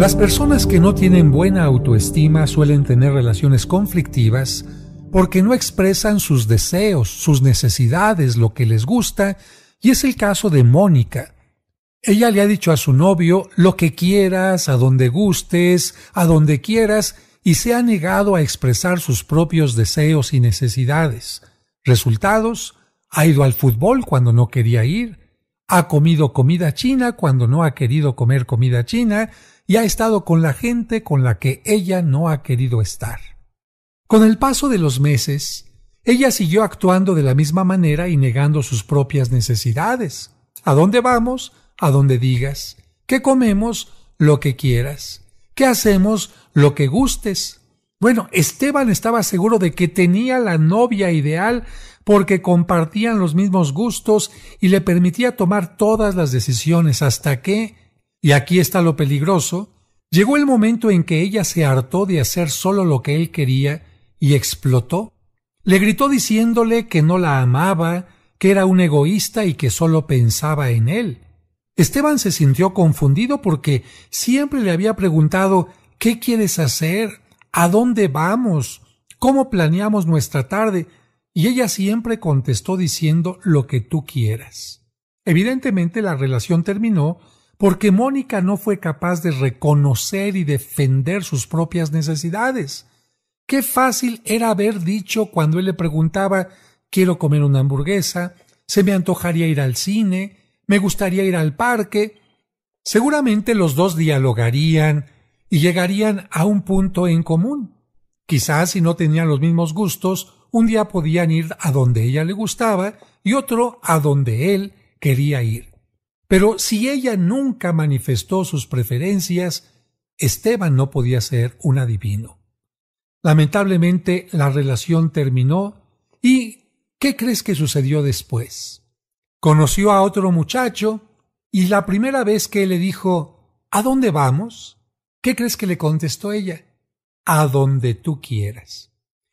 Las personas que no tienen buena autoestima suelen tener relaciones conflictivas porque no expresan sus deseos, sus necesidades, lo que les gusta, y es el caso de Mónica. Ella le ha dicho a su novio lo que quieras, a donde gustes, a donde quieras, y se ha negado a expresar sus propios deseos y necesidades. Resultados, ha ido al fútbol cuando no quería ir, ha comido comida china cuando no ha querido comer comida china, y ha estado con la gente con la que ella no ha querido estar. Con el paso de los meses, ella siguió actuando de la misma manera y negando sus propias necesidades. ¿A dónde vamos? A donde digas. ¿Qué comemos? Lo que quieras. ¿Qué hacemos? Lo que gustes. Bueno, Esteban estaba seguro de que tenía la novia ideal porque compartían los mismos gustos y le permitía tomar todas las decisiones hasta que, y aquí está lo peligroso, llegó el momento en que ella se hartó de hacer solo lo que él quería y explotó. Le gritó diciéndole que no la amaba, que era un egoísta y que solo pensaba en él. Esteban se sintió confundido porque siempre le había preguntado ¿Qué quieres hacer? ¿A dónde vamos? ¿Cómo planeamos nuestra tarde? Y ella siempre contestó diciendo lo que tú quieras. Evidentemente la relación terminó porque Mónica no fue capaz de reconocer y defender sus propias necesidades. Qué fácil era haber dicho cuando él le preguntaba quiero comer una hamburguesa, se me antojaría ir al cine, me gustaría ir al parque. Seguramente los dos dialogarían y llegarían a un punto en común. Quizás si no tenían los mismos gustos, un día podían ir a donde ella le gustaba y otro a donde él quería ir. Pero si ella nunca manifestó sus preferencias, Esteban no podía ser un adivino. Lamentablemente la relación terminó y ¿qué crees que sucedió después? Conoció a otro muchacho y la primera vez que le dijo ¿A dónde vamos? ¿Qué crees que le contestó ella? A donde tú quieras.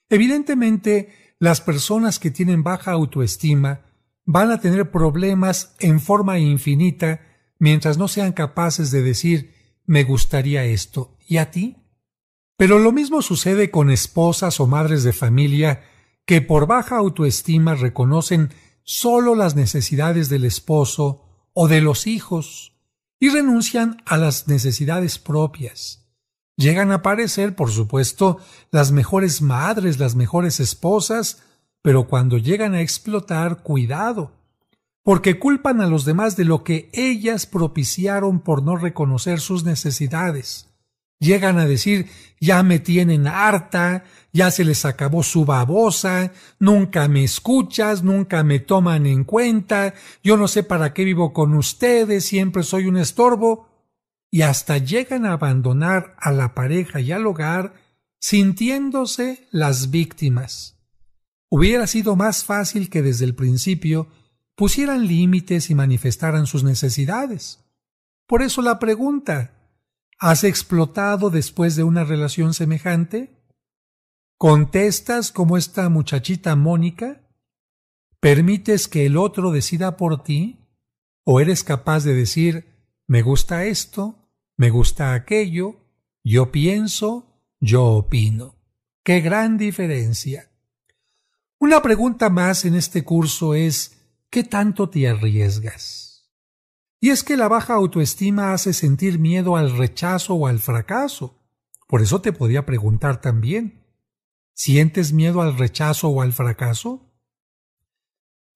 Evidentemente, las personas que tienen baja autoestima van a tener problemas en forma infinita mientras no sean capaces de decir me gustaría esto y a ti. Pero lo mismo sucede con esposas o madres de familia que por baja autoestima reconocen solo las necesidades del esposo o de los hijos y renuncian a las necesidades propias. Llegan a parecer, por supuesto, las mejores madres, las mejores esposas, pero cuando llegan a explotar, cuidado, porque culpan a los demás de lo que ellas propiciaron por no reconocer sus necesidades. Llegan a decir, ya me tienen harta, ya se les acabó su babosa, nunca me escuchas, nunca me toman en cuenta, yo no sé para qué vivo con ustedes, siempre soy un estorbo, y hasta llegan a abandonar a la pareja y al hogar sintiéndose las víctimas. Hubiera sido más fácil que desde el principio pusieran límites y manifestaran sus necesidades. Por eso la pregunta, ¿has explotado después de una relación semejante? ¿Contestas como esta muchachita Mónica? ¿Permites que el otro decida por ti? ¿O eres capaz de decir, me gusta esto, me gusta aquello, yo pienso, yo opino? ¡Qué gran diferencia! Una pregunta más en este curso es, ¿qué tanto te arriesgas? Y es que la baja autoestima hace sentir miedo al rechazo o al fracaso. Por eso te podía preguntar también, ¿sientes miedo al rechazo o al fracaso?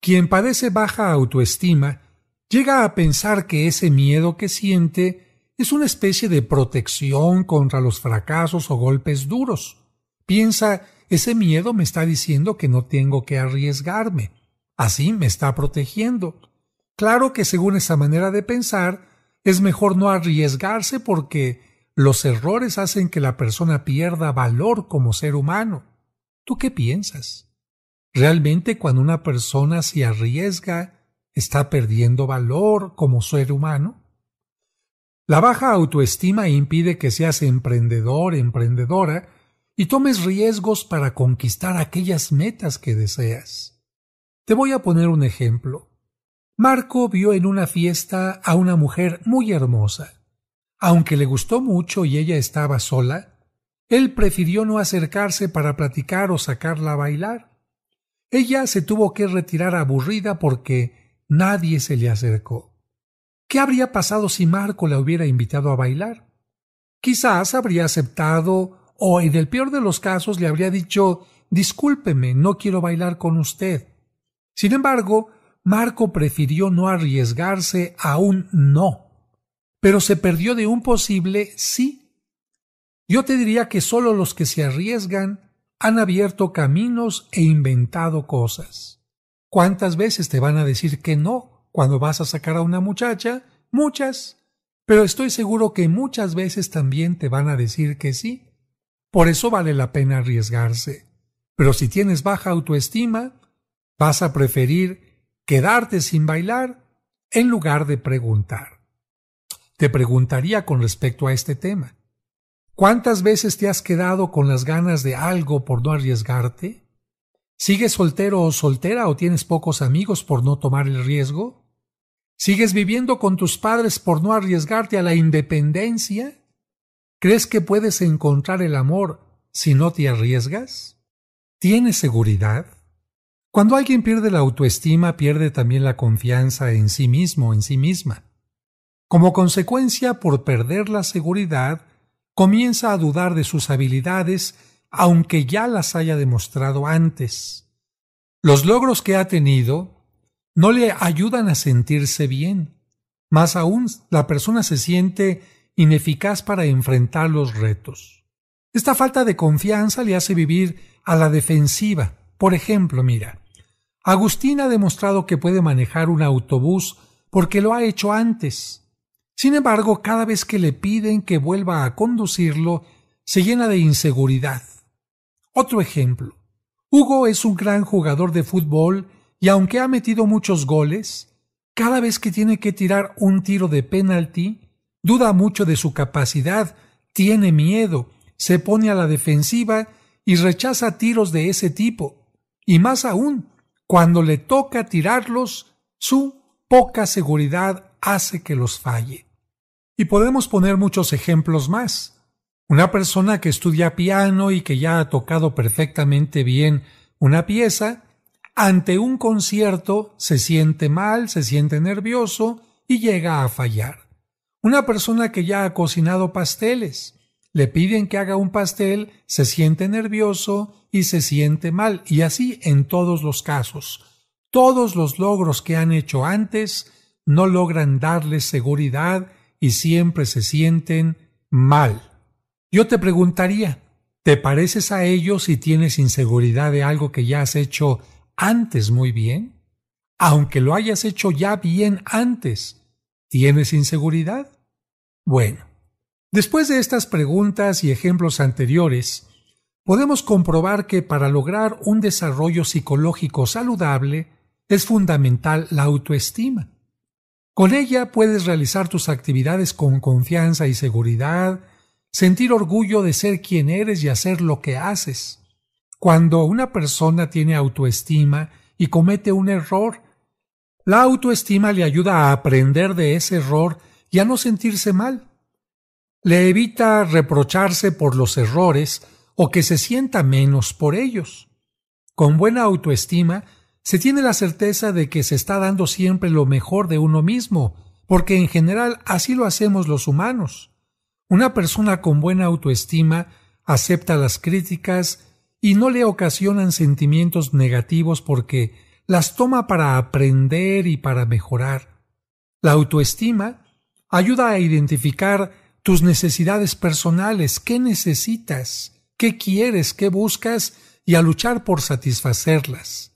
Quien padece baja autoestima llega a pensar que ese miedo que siente es una especie de protección contra los fracasos o golpes duros. Piensa ese miedo me está diciendo que no tengo que arriesgarme. Así me está protegiendo. Claro que según esa manera de pensar, es mejor no arriesgarse porque los errores hacen que la persona pierda valor como ser humano. ¿Tú qué piensas? Realmente cuando una persona se arriesga, está perdiendo valor como ser humano. La baja autoestima impide que seas emprendedor, emprendedora, y tomes riesgos para conquistar aquellas metas que deseas. Te voy a poner un ejemplo. Marco vio en una fiesta a una mujer muy hermosa. Aunque le gustó mucho y ella estaba sola, él prefirió no acercarse para platicar o sacarla a bailar. Ella se tuvo que retirar aburrida porque nadie se le acercó. ¿Qué habría pasado si Marco la hubiera invitado a bailar? Quizás habría aceptado o del peor de los casos le habría dicho, discúlpeme, no quiero bailar con usted. Sin embargo, Marco prefirió no arriesgarse a un no, pero se perdió de un posible sí. Yo te diría que solo los que se arriesgan han abierto caminos e inventado cosas. ¿Cuántas veces te van a decir que no cuando vas a sacar a una muchacha? Muchas. Pero estoy seguro que muchas veces también te van a decir que sí. Por eso vale la pena arriesgarse. Pero si tienes baja autoestima, vas a preferir quedarte sin bailar en lugar de preguntar. Te preguntaría con respecto a este tema. ¿Cuántas veces te has quedado con las ganas de algo por no arriesgarte? ¿Sigues soltero o soltera o tienes pocos amigos por no tomar el riesgo? ¿Sigues viviendo con tus padres por no arriesgarte a la independencia? ¿Crees que puedes encontrar el amor si no te arriesgas? ¿Tienes seguridad? Cuando alguien pierde la autoestima, pierde también la confianza en sí mismo, en sí misma. Como consecuencia, por perder la seguridad, comienza a dudar de sus habilidades, aunque ya las haya demostrado antes. Los logros que ha tenido no le ayudan a sentirse bien. Más aún, la persona se siente ineficaz para enfrentar los retos. Esta falta de confianza le hace vivir a la defensiva. Por ejemplo, mira, Agustín ha demostrado que puede manejar un autobús porque lo ha hecho antes. Sin embargo, cada vez que le piden que vuelva a conducirlo, se llena de inseguridad. Otro ejemplo. Hugo es un gran jugador de fútbol y aunque ha metido muchos goles, cada vez que tiene que tirar un tiro de penalti, duda mucho de su capacidad, tiene miedo, se pone a la defensiva y rechaza tiros de ese tipo. Y más aún, cuando le toca tirarlos, su poca seguridad hace que los falle. Y podemos poner muchos ejemplos más. Una persona que estudia piano y que ya ha tocado perfectamente bien una pieza, ante un concierto se siente mal, se siente nervioso y llega a fallar. Una persona que ya ha cocinado pasteles. Le piden que haga un pastel, se siente nervioso y se siente mal, y así en todos los casos. Todos los logros que han hecho antes no logran darles seguridad y siempre se sienten mal. Yo te preguntaría, ¿te pareces a ellos si tienes inseguridad de algo que ya has hecho antes muy bien? Aunque lo hayas hecho ya bien antes, ¿Tienes inseguridad? Bueno, después de estas preguntas y ejemplos anteriores, podemos comprobar que para lograr un desarrollo psicológico saludable es fundamental la autoestima. Con ella puedes realizar tus actividades con confianza y seguridad, sentir orgullo de ser quien eres y hacer lo que haces. Cuando una persona tiene autoestima y comete un error, la autoestima le ayuda a aprender de ese error y a no sentirse mal. Le evita reprocharse por los errores o que se sienta menos por ellos. Con buena autoestima, se tiene la certeza de que se está dando siempre lo mejor de uno mismo, porque en general así lo hacemos los humanos. Una persona con buena autoestima acepta las críticas y no le ocasionan sentimientos negativos porque las toma para aprender y para mejorar. La autoestima ayuda a identificar tus necesidades personales, qué necesitas, qué quieres, qué buscas y a luchar por satisfacerlas.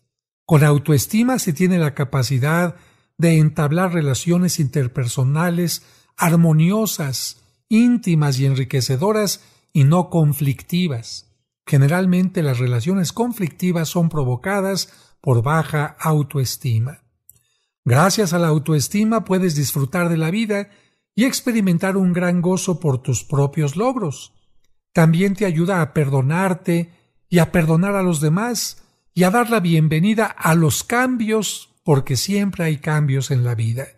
Con autoestima se tiene la capacidad de entablar relaciones interpersonales armoniosas, íntimas y enriquecedoras y no conflictivas. Generalmente las relaciones conflictivas son provocadas por baja autoestima. Gracias a la autoestima puedes disfrutar de la vida y experimentar un gran gozo por tus propios logros. También te ayuda a perdonarte y a perdonar a los demás y a dar la bienvenida a los cambios porque siempre hay cambios en la vida.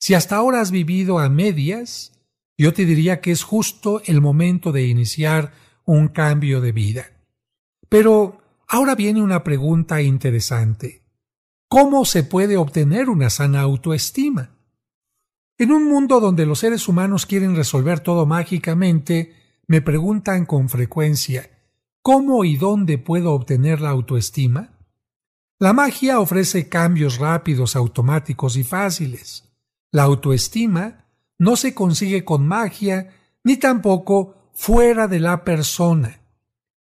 Si hasta ahora has vivido a medias, yo te diría que es justo el momento de iniciar un cambio de vida. Pero Ahora viene una pregunta interesante. ¿Cómo se puede obtener una sana autoestima? En un mundo donde los seres humanos quieren resolver todo mágicamente, me preguntan con frecuencia, ¿cómo y dónde puedo obtener la autoestima? La magia ofrece cambios rápidos, automáticos y fáciles. La autoestima no se consigue con magia ni tampoco fuera de la persona.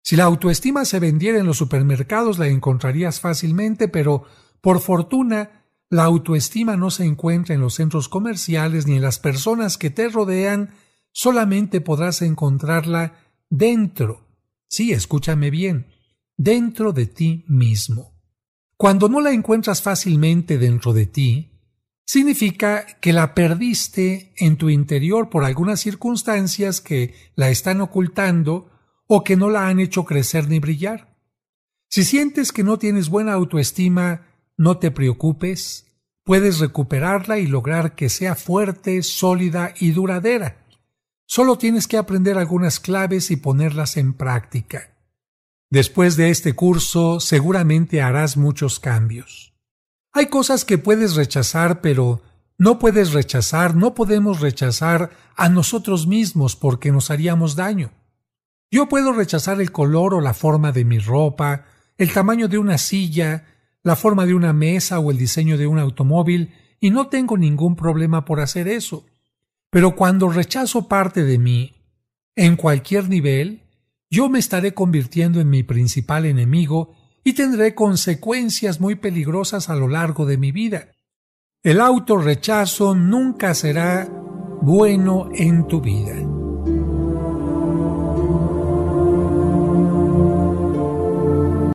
Si la autoestima se vendiera en los supermercados la encontrarías fácilmente, pero por fortuna la autoestima no se encuentra en los centros comerciales ni en las personas que te rodean, solamente podrás encontrarla dentro. Sí, escúchame bien, dentro de ti mismo. Cuando no la encuentras fácilmente dentro de ti, significa que la perdiste en tu interior por algunas circunstancias que la están ocultando o que no la han hecho crecer ni brillar. Si sientes que no tienes buena autoestima, no te preocupes, puedes recuperarla y lograr que sea fuerte, sólida y duradera. Solo tienes que aprender algunas claves y ponerlas en práctica. Después de este curso seguramente harás muchos cambios. Hay cosas que puedes rechazar, pero no puedes rechazar, no podemos rechazar a nosotros mismos porque nos haríamos daño. Yo puedo rechazar el color o la forma de mi ropa, el tamaño de una silla, la forma de una mesa o el diseño de un automóvil, y no tengo ningún problema por hacer eso. Pero cuando rechazo parte de mí, en cualquier nivel, yo me estaré convirtiendo en mi principal enemigo y tendré consecuencias muy peligrosas a lo largo de mi vida. El autorrechazo nunca será bueno en tu vida.